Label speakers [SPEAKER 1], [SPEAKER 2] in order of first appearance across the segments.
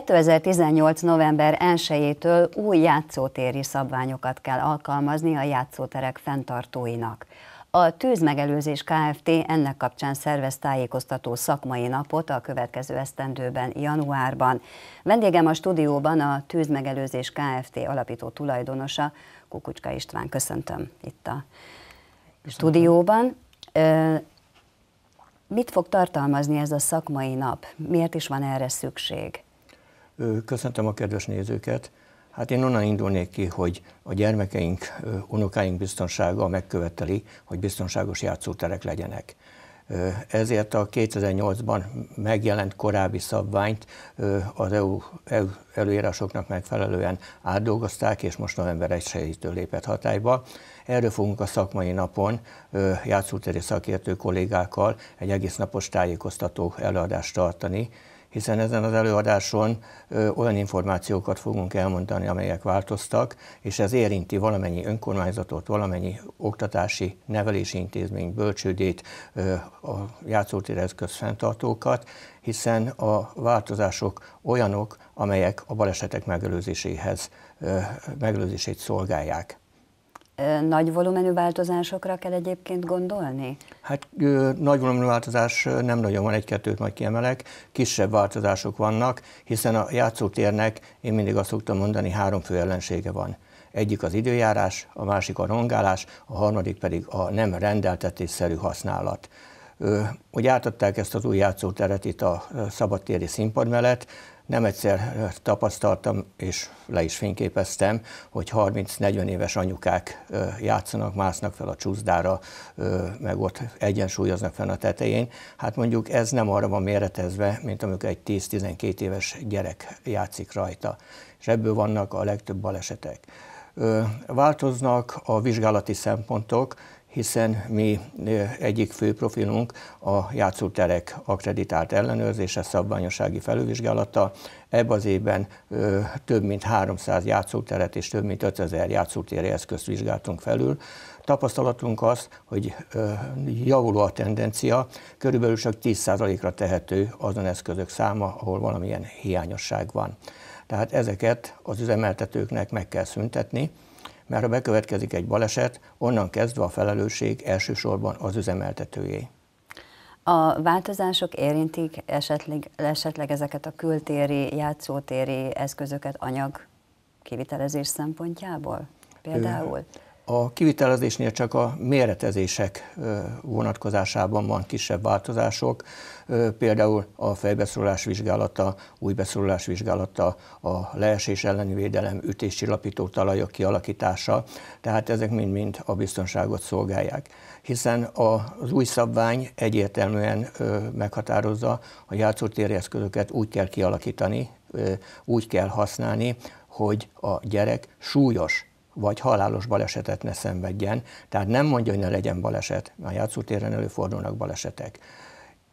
[SPEAKER 1] 2018. november 1-től új játszótéri szabványokat kell alkalmazni a játszóterek fenntartóinak. A Tűzmegelőzés Kft. ennek kapcsán szervez tájékoztató szakmai napot a következő esztendőben, januárban. Vendégem a stúdióban a Tűzmegelőzés Kft. alapító tulajdonosa, Kukucska István. Köszöntöm itt a Köszöntöm. stúdióban. Mit fog tartalmazni ez a szakmai nap? Miért is van erre szükség?
[SPEAKER 2] Köszöntöm a kedves nézőket. Hát én onnan indulnék ki, hogy a gyermekeink, unokáink biztonsága megköveteli, hogy biztonságos játszóterek legyenek. Ezért a 2008-ban megjelent korábbi szabványt az EU, EU előírásoknak megfelelően átdolgozták, és most november 1-től lépett hatályba. Erről fogunk a szakmai napon játszóteri szakértő kollégákkal egy egész napos tájékoztató előadást tartani, hiszen ezen az előadáson olyan információkat fogunk elmondani, amelyek változtak, és ez érinti valamennyi önkormányzatot, valamennyi oktatási, nevelési intézmény, bölcsődét, a játszótérezköz fenntartókat, hiszen a változások olyanok, amelyek a balesetek megelőzéséhez, megelőzését szolgálják.
[SPEAKER 1] Nagy volumenű változásokra kell egyébként gondolni?
[SPEAKER 2] Hát ö, nagy volumenű változás nem nagyon van, egy-kettőt majd kiemelek. Kisebb változások vannak, hiszen a játszótérnek, én mindig azt szoktam mondani, három fő ellensége van. Egyik az időjárás, a másik a rongálás, a harmadik pedig a nem rendeltetésszerű használat. Ö, hogy átadták ezt az új játszóteret itt a szabadtéri színpad mellett, nem egyszer tapasztaltam, és le is fényképeztem, hogy 30-40 éves anyukák játszanak, másznak fel a csúszdára, meg ott egyensúlyoznak fel a tetején. Hát mondjuk ez nem arra van méretezve, mint amikor egy 10-12 éves gyerek játszik rajta. És ebből vannak a legtöbb balesetek. Változnak a vizsgálati szempontok, hiszen mi egyik fő profilunk a játszóterek akreditált ellenőrzése szabványossági felülvizsgálata. Ebben az évben több mint 300 játszóteret és több mint 5000 játszótéri eszközt vizsgáltunk felül. Tapasztalatunk az, hogy javuló a tendencia, körülbelül csak 10%-ra tehető azon eszközök száma, ahol valamilyen hiányosság van. Tehát ezeket az üzemeltetőknek meg kell szüntetni, mert ha bekövetkezik egy baleset, onnan kezdve a felelősség elsősorban az üzemeltetőjé.
[SPEAKER 1] A változások érintik esetleg, esetleg ezeket a kültéri, játszótéri eszközöket anyag kivitelezés szempontjából például? Ő,
[SPEAKER 2] a kivitelezésnél csak a méretezések vonatkozásában van kisebb változások, például a fejbeszorulás vizsgálata, új beszorulás vizsgálata, a leesés elleni védelem, ütéscsillapító talajok kialakítása, tehát ezek mind-mind a biztonságot szolgálják. Hiszen az új szabvány egyértelműen meghatározza, a játszótéri eszközöket úgy kell kialakítani, úgy kell használni, hogy a gyerek súlyos vagy halálos balesetet ne szenvedjen. Tehát nem mondja, hogy ne legyen baleset. A játszótéren előfordulnak balesetek.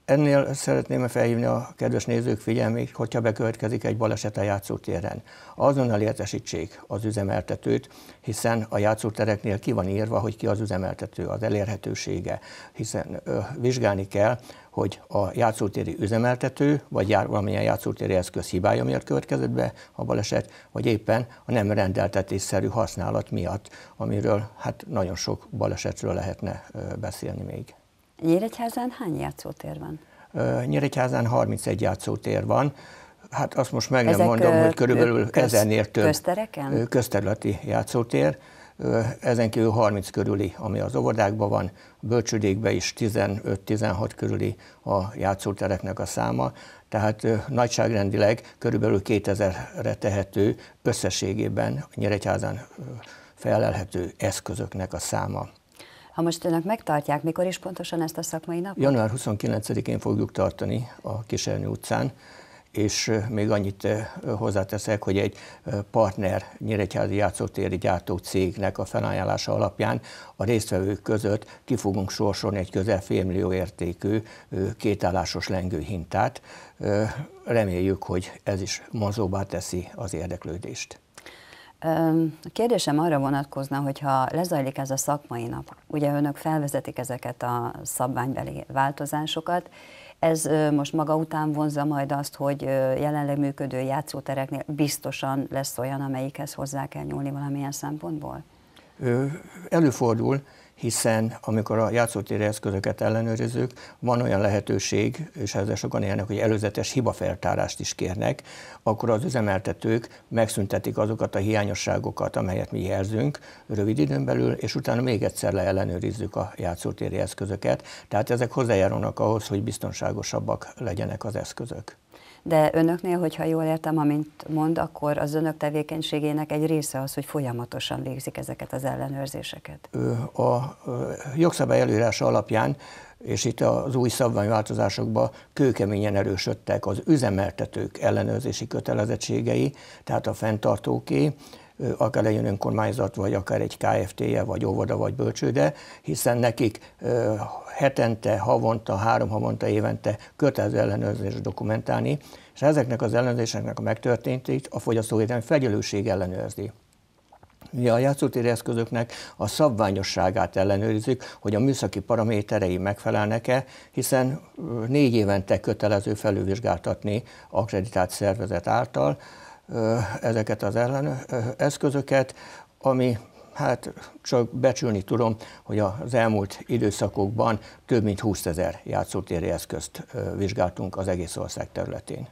[SPEAKER 2] Ennél szeretném felhívni a kedves nézők figyelmét, hogyha bekövetkezik egy baleset a játszótéren. Azonnal értesítsék az üzemeltetőt, hiszen a játszótereknél ki van írva, hogy ki az üzemeltető, az elérhetősége, hiszen ö, vizsgálni kell, hogy a játszótéri üzemeltető, vagy jár, valamilyen játszótéri eszköz hibája miatt következett be a baleset, vagy éppen a nem rendeltetésszerű használat miatt, amiről hát nagyon sok balesetről lehetne beszélni még.
[SPEAKER 1] Nyíregyházán hány játszótér van?
[SPEAKER 2] Nyíregyházán 31 játszótér van. Hát azt most meg nem mondom, hogy körülbelül köz, ezenért több köztereken? közterületi játszótér. Ezen kívül 30 körüli, ami az óvodákban van, a bölcsődékben is 15-16 körüli a játszótereknek a száma, tehát nagyságrendileg körülbelül 2000-re tehető összességében Nyíregyházán felelhető eszközöknek a száma.
[SPEAKER 1] Ha most önök megtartják, mikor is pontosan ezt a szakmai napot? Január
[SPEAKER 2] 29-én fogjuk tartani a Kisernyő utcán, és még annyit hozzáteszek, hogy egy partner Nyíregyházi játszótéri cégnek a felajánlása alapján a résztvevők között ki fogunk sorsolni egy közel félmillió értékű kétállásos lengőhintát. Reméljük, hogy ez is mozóbbá teszi az érdeklődést.
[SPEAKER 1] A kérdésem arra vonatkozna, hogyha lezajlik ez a szakmai nap, ugye önök felvezetik ezeket a szabványbeli változásokat, ez most maga után vonza majd azt, hogy jelenleg működő játszótereknél biztosan lesz olyan, amelyikhez hozzá kell nyúlni valamilyen szempontból?
[SPEAKER 2] Előfordul, hiszen amikor a játszótéri eszközöket ellenőrizzük, van olyan lehetőség, és ezzel sokan élnek, hogy előzetes hibafeltárást is kérnek, akkor az üzemeltetők megszüntetik azokat a hiányosságokat, amelyet mi jelzünk rövid időn belül, és utána még egyszer leellenőrizzük a játszótéri eszközöket. Tehát ezek hozzájárulnak ahhoz, hogy biztonságosabbak legyenek az eszközök
[SPEAKER 1] de önöknél, hogyha jól értem, amint mond, akkor az önök tevékenységének egy része az, hogy folyamatosan végzik ezeket az ellenőrzéseket.
[SPEAKER 2] A jogszabály előírása alapján és itt az új szabványváltozásokban kőkeményen erősödtek az üzemeltetők ellenőrzési kötelezettségei, tehát a fenntartóké, akár egy önkormányzat, vagy akár egy KFT-je, vagy óvoda, vagy bölcsőde, hiszen nekik hetente, havonta, három havonta, évente kötelező ellenőrzést dokumentálni, és ezeknek az ellenőrzéseknek a megtörténtét a fogyasztóvédelmi felelősség ellenőrzi. Mi a játszótéri eszközöknek a szabványosságát ellenőrizzük, hogy a műszaki paraméterei megfelelnek-e, hiszen négy évente kötelező felülvizsgáltatni akreditált szervezet által, ezeket az ellen eszközöket, ami hát csak becsülni tudom, hogy az elmúlt időszakokban több mint 20 ezer játszótéri eszközt vizsgáltunk az egész ország területén.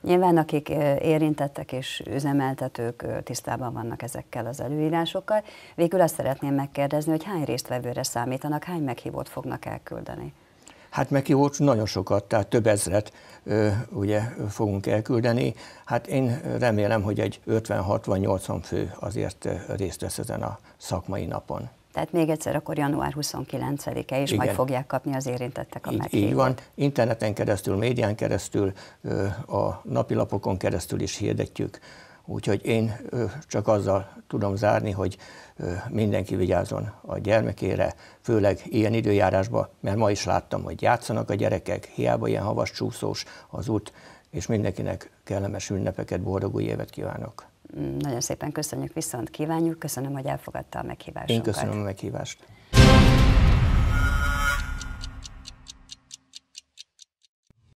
[SPEAKER 1] Nyilván akik érintettek és üzemeltetők tisztában vannak ezekkel az előírásokkal. Végül azt szeretném megkérdezni, hogy hány résztvevőre számítanak, hány meghívót fognak elküldeni?
[SPEAKER 2] Hát neki volt nagyon sokat, tehát több ezret ugye fogunk elküldeni. Hát én remélem, hogy egy 50-60-80 fő azért részt vesz ezen a szakmai napon.
[SPEAKER 1] Tehát még egyszer akkor január 29-e, és Igen. majd fogják kapni az érintettek a meghívót. Így van,
[SPEAKER 2] interneten keresztül, médián keresztül, a napilapokon keresztül is hirdetjük Úgyhogy én csak azzal tudom zárni, hogy mindenki vigyázzon a gyermekére, főleg ilyen időjárásban, mert ma is láttam, hogy játszanak a gyerekek, hiába ilyen havas csúszós az út, és mindenkinek kellemes ünnepeket, boldog új évet kívánok.
[SPEAKER 1] Mm, nagyon szépen köszönjük, viszont kívánjuk, köszönöm, hogy elfogadta a meghívást. Én köszönöm
[SPEAKER 2] a meghívást.